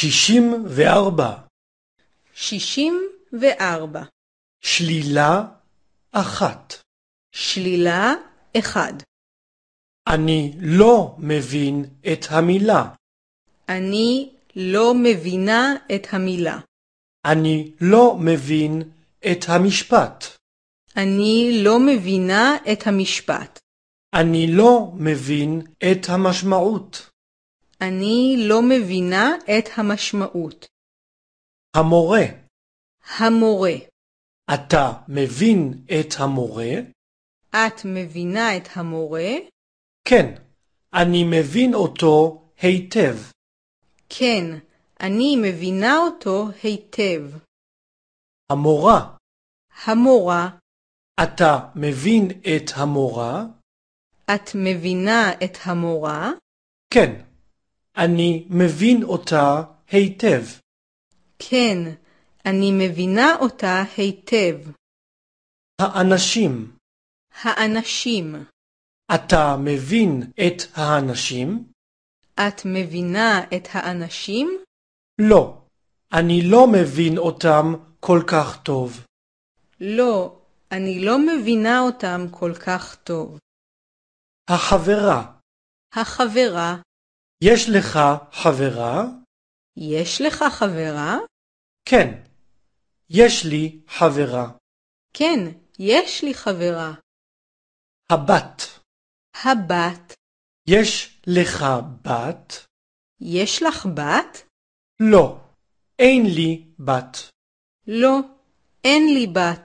שישים וארבע. שישים וארבע. שלילה אחת. שלילה אחד. אני לא מבין את המילה. אני לא מבינה את המילה. אני לא מבין את המשפט. אני לא מבינה את המשפט. אני לא מבין את המשמעות. אני לא מבינה את המשמעות. המורה. המורה. אתה מבין את המורה? את מבינה את המורה? כן, אני מבין אותו היטב. כן, אני מבינה אותו היטב. המורה. המורה. אתה מבין את המורה? את מבינה את המורה? כן, אני מבין אותה היטב. כן, אני מבינה אותה היטב. האנשים. האנשים. אתה מבין את האנשים? את מבינה את האנשים? לא, אני לא מבין אותם כל כך טוב. לא, אני לא מבינה אותם כל כך טוב. החברה. החברה. יש לך חברה? יש לך חברה? כן, יש לי חברה. כן, יש לי חברה. הבת. הבת. יש לך בת? יש לך בת? לא, אין לי בת. לא, אין לי בת.